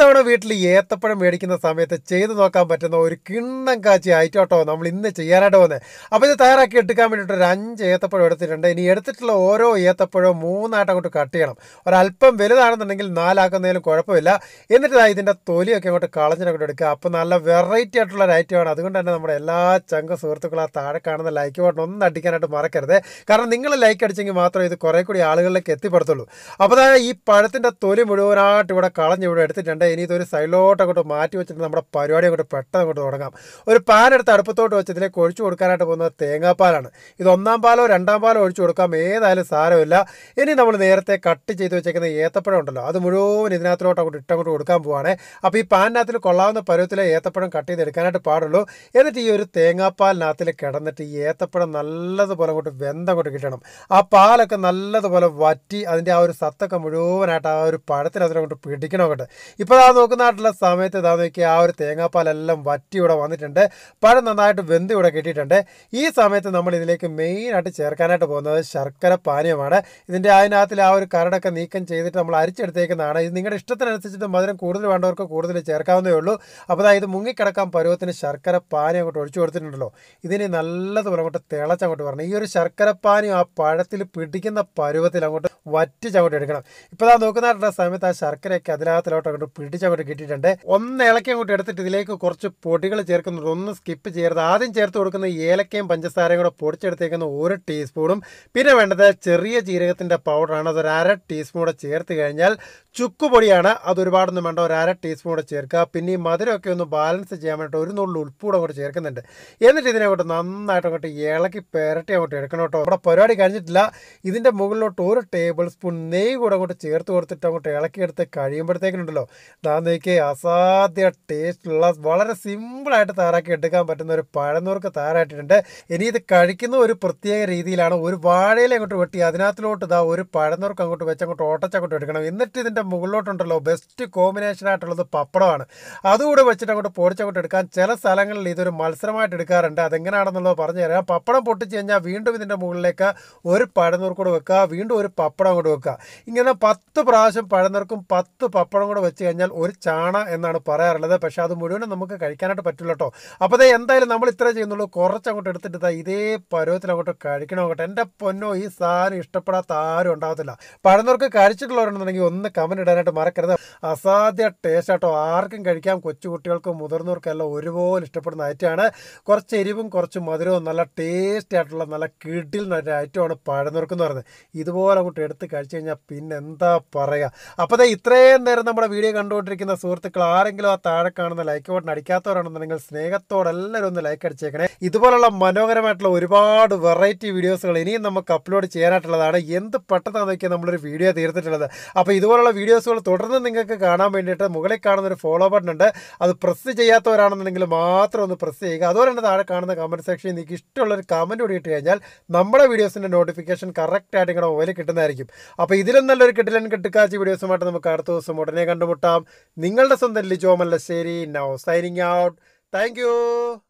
തവണ വീട്ടിൽ ഏത്തപ്പഴം മേടിക്കുന്ന സമയത്ത് ചെയ്ത് നോക്കാൻ പറ്റുന്ന ഒരു കിണ്ണം കാച്ചി ആയിട്ടോട്ടോ നമ്മൾ ഇന്ന് ചെയ്യാനായിട്ട് പോകുന്നത് അപ്പോൾ ഇത് തയ്യാറാക്കി എടുക്കാൻ വേണ്ടിയിട്ട് ഒരു അഞ്ച് ഏത്തപ്പഴം എടുത്തിട്ടുണ്ട് ഇനി എടുത്തിട്ടുള്ള ഓരോ ഏത്തപ്പഴവും മൂന്നായിട്ട് അങ്ങോട്ട് കട്ട് ചെയ്യണം ഒരല്പം വലുതാണെന്നുണ്ടെങ്കിൽ നാലാക്കുന്നതിലും കുഴപ്പമില്ല എന്നിട്ട് ഇതിൻ്റെ തൊലിയൊക്കെ അങ്ങോട്ട് കളഞ്ഞിട്ട് എടുക്കുക അപ്പോൾ നല്ല വെറൈറ്റി ആയിട്ടുള്ള ഒരു ഐറ്റമാണ് അതുകൊണ്ട് തന്നെ നമ്മുടെ എല്ലാ ചങ്ക സുഹൃത്തുക്കളും ആ താഴെ കാണുന്ന ലൈക്ക് ബട്ടൺ ഒന്ന് അടിക്കാനായിട്ട് മറക്കരുത് കാരണം നിങ്ങൾ ലൈക്ക് അടിച്ചെങ്കിൽ മാത്രം ഇത് കുറേ കൂടി ആളുകളിലേക്ക് എത്തിപ്പെടുത്തുള്ളൂ അപ്പോൾ ഈ പഴത്തിൻ്റെ തൊലി മുഴുവനായിട്ട് ഇവിടെ കളഞ്ഞ് ഇവിടെ എടുത്തിട്ടുണ്ട് കണ്ട ഇനി ഇതൊരു സൈഡിലോട്ട് അങ്ങോട്ട് മാറ്റി വെച്ചിട്ട് നമ്മുടെ പരിപാടി അങ്ങോട്ട് പെട്ടെന്ന് അങ്ങോട്ട് തുടങ്ങാം ഒരു പാൻ എടുത്ത് അടുപ്പത്തോട്ട് വെച്ച് ഇതിലേക്ക് ഒഴിച്ചു കൊടുക്കാനായിട്ട് പോകുന്നത് തേങ്ങാപ്പാലാണ് ഇത് ഒന്നാം പാലോ രണ്ടാം പാലോ ഒഴിച്ചു കൊടുക്കാം ഏതായാലും സാരമില്ല ഇനി നമ്മൾ നേരത്തെ കട്ട് ചെയ്ത് വെച്ചേക്കുന്ന ഏത്തപ്പഴം ഉണ്ടല്ലോ അത് മുഴുവൻ ഇതിനകത്തിലോട്ട് അങ്ങോട്ട് ഇട്ടങ്ങോട്ട് കൊടുക്കാൻ പോവാണ് അപ്പോൾ ഈ പാനിനകത്തിൽ കൊള്ളാവുന്ന പരുവത്തിലെ ഏത്തപ്പഴം കട്ട് ചെയ്ത് എടുക്കാനായിട്ട് പാടുള്ളൂ എന്നിട്ട് ഈ ഒരു തേങ്ങാപ്പാലിനകത്തിൽ കിടന്നിട്ട് ഈ ഏത്തപ്പഴം നല്ലതുപോലെ അങ്ങോട്ട് അങ്ങോട്ട് കിട്ടണം ആ പാലൊക്കെ നല്ലതുപോലെ വറ്റി അതിൻ്റെ ആ ഒരു സത്തൊക്കെ മുഴുവനായിട്ട് ആ ഒരു പഴത്തിനകത്തിനങ്ങോട്ട് പിടിക്കണം അങ്ങോട്ട് ഇപ്പോൾ ഇതാ നോക്കുന്നായിട്ടുള്ള സമയത്ത് ഇതാ നോക്കിയാൽ ആ ഒരു തേങ്ങാപ്പാലെല്ലാം വറ്റി ഇവിടെ വന്നിട്ടുണ്ട് പഴം നന്നായിട്ട് വെന്ത് ഇവിടെ കിട്ടിയിട്ടുണ്ട് ഈ സമയത്ത് നമ്മൾ ഇതിലേക്ക് മെയിനായിട്ട് ചേർക്കാനായിട്ട് പോകുന്നത് ശർക്കര പാനീയമാണ് ഇതിൻ്റെ അതിനകത്തിൽ ആ ഒരു കരടൊക്കെ നീക്കം ചെയ്തിട്ട് നമ്മൾ അരിച്ചെടുത്തേക്കുന്നതാണ് ഇത് നിങ്ങളുടെ ഇഷ്ടത്തിനനുസരിച്ചിട്ട് മധുരം കൂടുതൽ വേണ്ടവർക്ക് കൂടുതൽ ചേർക്കാവുന്നേ ഉള്ളൂ അപ്പോൾ അതായത് മുങ്ങിക്കിടക്കാൻ പരുവത്തിന് ശർക്കര പാനീയം അങ്ങോട്ട് ഒഴിച്ചു കൊടുത്തിട്ടുണ്ടല്ലോ ഇതിനെ നല്ലതുപോലെ അങ്ങോട്ട് തിളച്ചങ്ങോട്ട് പറഞ്ഞു ഈ ഒരു ശർക്കര പാനീയം ആ പഴത്തിൽ പിടിക്കുന്ന പരുവത്തിൽ അങ്ങോട്ട് വറ്റിച്ചങ്ങോട്ട് എടുക്കണം ഇപ്പോൾ ഇതാ നോക്കുന്നതായിട്ടുള്ള സമയത്ത് ആ ശർക്കരയൊക്കെ അതിനകത്തിലോട്ട് അങ്ങോട്ട് പിടിച്ചങ്ങോട്ട് കിട്ടിയിട്ടുണ്ട് ഒന്ന് ഇളക്കി അങ്ങോട്ട് എടുത്തിട്ട് ഇതിലേക്ക് കുറച്ച് പൊടികൾ ചേർക്കുന്നുണ്ട് ഒന്ന് സ്കിപ്പ് ചെയ്യരുത് ആദ്യം ചേർത്ത് കൊടുക്കുന്ന ഏലക്കയും പഞ്ചസാരയും കൂടെ പൊടിച്ചെടുത്തേക്കുന്ന ഒരു ടീസ്പൂണും പിന്നെ വേണ്ടത് ചെറിയ ജീരകത്തിൻ്റെ പൗഡറാണ് അതൊരു അര ടീസ്പൂൺ കൂടെ ചേർത്ത് കഴിഞ്ഞാൽ ചുക്കുപൊടിയാണ് അത് ഒരുപാടൊന്നും വേണ്ട ഒരു അര ടീസ്പൂൺ കൂടെ ചേർക്കുക പിന്നെ ഈ മധുരമൊക്കെ ഒന്ന് ബാലൻസ് ചെയ്യാൻ വേണ്ടിയിട്ട് ഒരു നുള്ളിൽ ഉൾപ്പൂടെ അങ്ങോട്ട് ചേർക്കുന്നുണ്ട് എന്നിട്ട് ഇതിനെ അങ്ങോട്ട് നന്നായിട്ട് അങ്ങോട്ട് ഇളക്കി പെരട്ടി അങ്ങോട്ട് എടുക്കണം കേട്ടോ അവിടെ പരിപാടി കഴിഞ്ഞിട്ടില്ല ഇതിൻ്റെ മുകളിലോട്ട് ഒരു ടേബിൾ സ്പൂൺ നെയ്യ് കൂടെ അങ്ങോട്ട് ചേർത്ത് കൊടുത്തിട്ട് അങ്ങോട്ട് ഇളക്കിയെടുത്ത് കഴിയുമ്പോഴത്തേക്കുണ്ടല്ലോ ഞാൻ നോക്കി അസാധ്യ ടേസ്റ്റുള്ള വളരെ സിമ്പിളായിട്ട് തയ്യാറാക്കി എടുക്കാൻ പറ്റുന്ന ഒരു പഴന്നൂർക്ക് തയ്യാറായിട്ടുണ്ട് ഇനി ഇത് കഴിക്കുന്ന ഒരു പ്രത്യേക രീതിയിലാണ് ഒരു വാഴയിലെ അങ്ങോട്ട് വെട്ടി അതിനകത്തിലോട്ട് ഇതാ ഒരു പഴന്നൂർക്ക് അങ്ങോട്ട് വെച്ച് അങ്ങോട്ട് ഓട്ടച്ചങ്ങോട്ട് എടുക്കണം എന്നിട്ട് ഇതിൻ്റെ മുകളിലോട്ടുണ്ടല്ലോ ബെസ്റ്റ് കോമ്പിനേഷൻ ആയിട്ടുള്ളത് പപ്പടമാണ് അതുകൂടെ വെച്ചിട്ട് അങ്ങോട്ട് പൊടിച്ചങ്ങോട്ട് എടുക്കാൻ ചില സ്ഥലങ്ങളിൽ ഇതൊരു മത്സരമായിട്ട് എടുക്കാറുണ്ട് അതെങ്ങനെയാണെന്നുള്ളത് പറഞ്ഞു തരാം പപ്പടം പൊട്ടിച്ച് കഴിഞ്ഞാൽ വീണ്ടും ഇതിൻ്റെ മുകളിലേക്ക് ഒരു പഴനൂർ കൂടെ വെക്കുക വീണ്ടും ഒരു പപ്പടം കൂടെ വെക്കുക ഇങ്ങനെ പത്ത് പ്രാവശ്യം പഴനൂർക്കും പത്ത് പപ്പടം കൂടെ വെച്ച് കഴിഞ്ഞാൽ ഒരു ചാണ എന്നാണ് പറയാറുള്ളത് പക്ഷേ അത് മുഴുവനും നമുക്ക് കഴിക്കാനായിട്ട് പറ്റില്ല കേട്ടോ അപ്പോൾ അതേ എന്തായാലും നമ്മൾ ഇത്ര ചെയ്യുന്നുള്ളൂ കുറച്ചങ്ങോട്ട് എടുത്തിട്ട് ഇതേ പരുവത്തിൽ അങ്ങോട്ട് കഴിക്കണം അങ്ങോട്ട് എൻ്റെ പൊന്നോ ഈ സാധനം ഇഷ്ടപ്പെടാത്ത ആരും ഉണ്ടാകത്തില്ല പഴനൂർക്ക് കഴിച്ചിട്ടുള്ളവരുണ്ടെന്നുണ്ടെങ്കിൽ ഒന്ന് കമൻ കമൻ്റ് ഇടാനായിട്ട് മറക്കരുത് അസാധ്യ ടേസ്റ്റ് ആട്ടോ ആർക്കും കഴിക്കാം കൊച്ചുകുട്ടികൾക്കും എല്ലാം ഒരുപോലെ ഇഷ്ടപ്പെടുന്ന ഐറ്റമാണ് കുറച്ച് എരിവും കുറച്ച് മധുരവും നല്ല ടേസ്റ്റി ആയിട്ടുള്ള നല്ല കിടിൽ ഒരു ഐറ്റമാണ് പഴനുറുക്ക് പറയുന്നത് ഇതുപോലെ അങ്ങോട്ട് എടുത്ത് കഴിച്ചു കഴിഞ്ഞാൽ പിന്നെ എന്താ പറയുക അപ്പോൾ അതെ ഇത്രയും നേരം നമ്മുടെ വീഡിയോ കണ്ടുകൊണ്ടിരിക്കുന്ന സുഹൃത്തുക്കൾ ആരെങ്കിലും ആ താഴെ കാണുന്ന ലൈക്ക് ബട്ടൺ അടിക്കാത്തവരാണെന്നുണ്ടെങ്കിൽ സ്നേഹത്തോടെ എല്ലാവരും ഒന്ന് ലൈക്ക് അടിച്ചേക്കണേ ഇതുപോലുള്ള മനോഹരമായിട്ടുള്ള ഒരുപാട് വെറൈറ്റി വീഡിയോസുകൾ ഇനിയും നമുക്ക് അപ്ലോഡ് ചെയ്യാനായിട്ടുള്ളതാണ് എന്ത് പെട്ടെന്നാണ് നോക്കിയാൽ നമ്മളൊരു വീഡിയോ തീർത്തിട്ടുള്ളത് അപ്പോൾ ഇതുപോലുള്ള വീഡിയോസുകൾ തുടർന്ന് നിങ്ങൾക്ക് കാണാൻ വേണ്ടിയിട്ട് മുകളിൽ കാണുന്ന ഒരു ഫോളോ ബട്ടൺ ഉണ്ട് അത് പ്രസ് ചെയ്യാത്തവരാണെന്നുണ്ടെങ്കിൽ മാത്രം ഒന്ന് പ്രസ് ചെയ്യുക അതുപോലെ തന്നെ താഴെ കാണുന്ന കമൻറ്റ് സെക്ഷനിൽ നിങ്ങൾക്ക് ഇഷ്ടമുള്ളൊരു കമൻറ്റ് കൂടി ഇട്ട് കഴിഞ്ഞാൽ നമ്മുടെ വീഡിയോസിൻ്റെ നോട്ടിഫിക്കേഷൻ കറക്റ്റായിട്ട് നിങ്ങളുടെ മൊബൈലിൽ കിട്ടുന്നതായിരിക്കും അപ്പോൾ ഇതിലും നല്ലൊരു കിട്ടിലൻ കിട്ടുക്കാച്ചി വീഡിയോസുമായിട്ട് നമുക്ക് അടുത്ത ദിവസം ഉടനെ കണ്ടുമുട്ടാം നിങ്ങളുടെ സ്വന്തം Lijo Mallassery now signing out thank